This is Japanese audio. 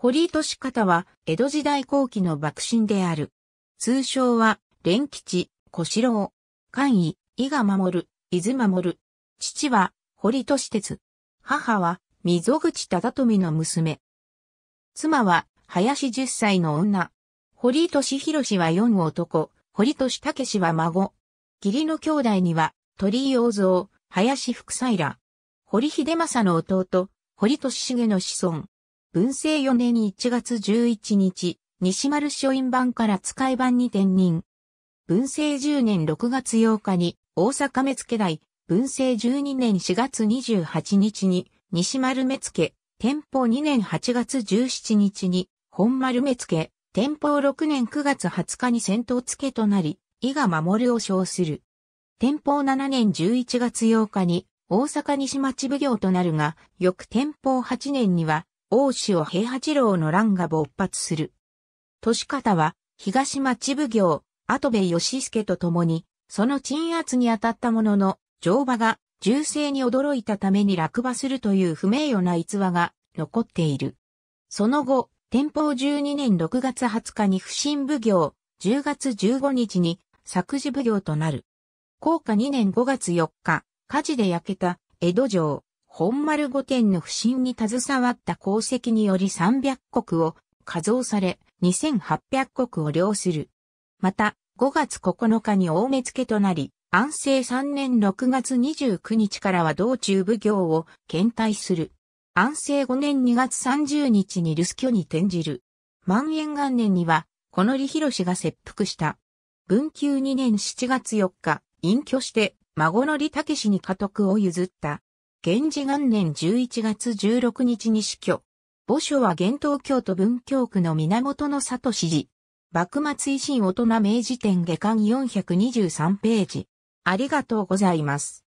堀利方は、江戸時代後期の幕臣である。通称は、蓮吉、小四郎、官位、伊賀守伊豆守父は、堀利哲。母は、溝口忠富の娘。妻は、林十歳の女。堀利博は四男、堀利武は孫。義理の兄弟には、鳥居洋蔵、林福斎ら。堀秀政の弟、堀利重の子孫。文政4年1月11日、西丸書院版から使い版に転任。文政10年6月8日に大阪目付代、文政12年4月28日に西丸目付、天保2年8月17日に本丸目付、天保6年9月20日に戦闘付けとなり、伊賀守を称する。天保7年11月8日に大阪西町奉行となるが、翌天保8年には大塩平八郎の乱が勃発する。年方は、東町奉行、後部義助と共に、その鎮圧に当たったものの、乗馬が銃声に驚いたために落馬するという不名誉な逸話が残っている。その後、天保12年6月20日に不審奉行、10月15日に作事奉行となる。降下2年5月4日、火事で焼けた江戸城、本丸御殿の不審に携わった功績により300国を加増され、2800国を領する。また、5月9日に大目付となり、安政3年6月29日からは道中奉行を検体する。安政5年2月30日に留守居に転じる。万延元年には、この李広が切腹した。文久2年7月4日、隠居して、孫の李武に家督を譲った。源氏元年11月16日に死去。墓所は現東京都文京区の源の里市寺。幕末維新大人明治典下巻423ページ。ありがとうございます。